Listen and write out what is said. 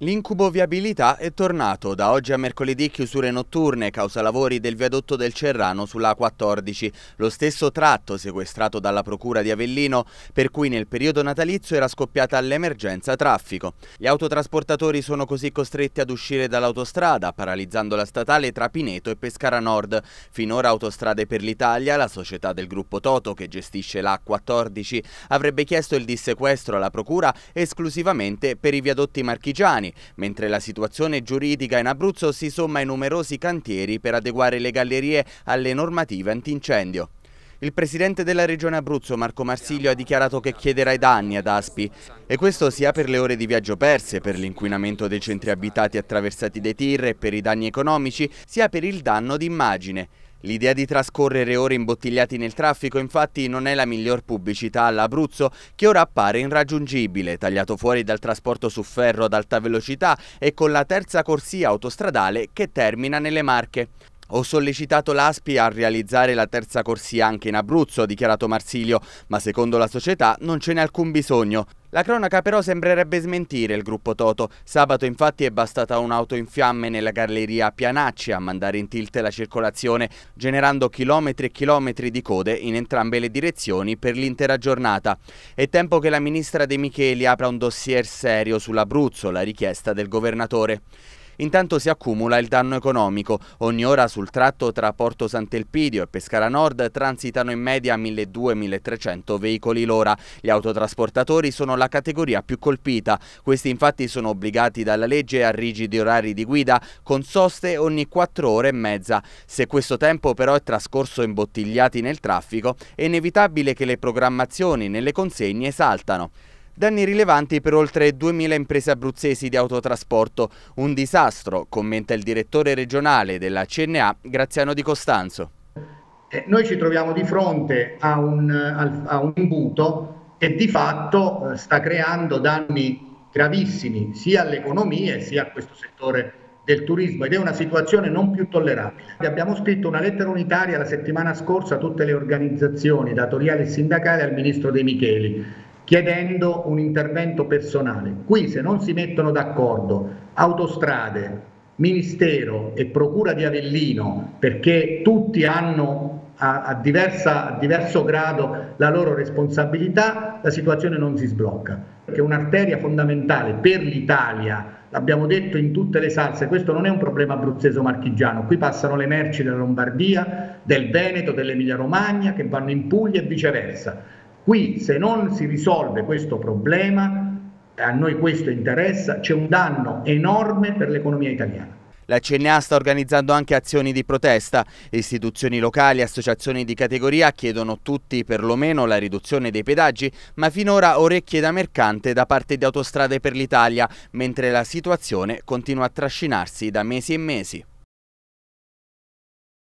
L'incubo viabilità è tornato. Da oggi a mercoledì chiusure notturne causa lavori del viadotto del Cerrano sulla A14, lo stesso tratto sequestrato dalla Procura di Avellino, per cui nel periodo natalizio era scoppiata l'emergenza traffico. Gli autotrasportatori sono così costretti ad uscire dall'autostrada, paralizzando la statale tra Pineto e Pescara Nord. Finora Autostrade per l'Italia, la società del gruppo Toto che gestisce la A14, avrebbe chiesto il dissequestro alla Procura esclusivamente per i viadotti marchigiani italiani, mentre la situazione giuridica in Abruzzo si somma ai numerosi cantieri per adeguare le gallerie alle normative antincendio. Il presidente della regione Abruzzo, Marco Marsiglio, ha dichiarato che chiederà i danni ad Aspi e questo sia per le ore di viaggio perse, per l'inquinamento dei centri abitati attraversati dai tir e per i danni economici, sia per il danno d'immagine. L'idea di trascorrere ore imbottigliati nel traffico infatti non è la miglior pubblicità all'Abruzzo che ora appare irraggiungibile, tagliato fuori dal trasporto su ferro ad alta velocità e con la terza corsia autostradale che termina nelle Marche. Ho sollecitato l'ASPI a realizzare la terza corsia anche in Abruzzo, ha dichiarato Marsilio, ma secondo la società non ce n'è alcun bisogno. La cronaca però sembrerebbe smentire il gruppo Toto. Sabato infatti è bastata un'auto in fiamme nella galleria Pianacci a mandare in tilt la circolazione, generando chilometri e chilometri di code in entrambe le direzioni per l'intera giornata. È tempo che la ministra De Micheli apra un dossier serio sull'Abruzzo, la richiesta del governatore. Intanto si accumula il danno economico. Ogni ora sul tratto tra Porto Sant'Elpidio e Pescara Nord transitano in media 1200-1300 veicoli l'ora. Gli autotrasportatori sono la categoria più colpita. Questi infatti sono obbligati dalla legge a rigidi orari di guida con soste ogni 4 ore e mezza. Se questo tempo però è trascorso imbottigliati nel traffico, è inevitabile che le programmazioni nelle consegne saltano. Danni rilevanti per oltre 2.000 imprese abruzzesi di autotrasporto. Un disastro, commenta il direttore regionale della CNA, Graziano Di Costanzo. Eh, noi ci troviamo di fronte a un, a un imbuto che di fatto eh, sta creando danni gravissimi sia all'economia sia a questo settore del turismo ed è una situazione non più tollerabile. Abbiamo scritto una lettera unitaria la settimana scorsa a tutte le organizzazioni datoriali e sindacali al Ministro De Micheli chiedendo un intervento personale. Qui se non si mettono d'accordo autostrade, Ministero e Procura di Avellino, perché tutti hanno a, a, diversa, a, diverso grado la loro responsabilità, la situazione non si sblocca, perché è un'arteria fondamentale per l'Italia, l'abbiamo detto in tutte le salse, questo non è un problema abruzzeso marchigiano, qui passano le merci della Lombardia, del Veneto, dell'Emilia Romagna che vanno in Puglia e viceversa. Qui se non si risolve questo problema, a noi questo interessa, c'è un danno enorme per l'economia italiana. La CNA sta organizzando anche azioni di protesta. Istituzioni locali e associazioni di categoria chiedono tutti perlomeno la riduzione dei pedaggi, ma finora orecchie da mercante da parte di Autostrade per l'Italia, mentre la situazione continua a trascinarsi da mesi e mesi.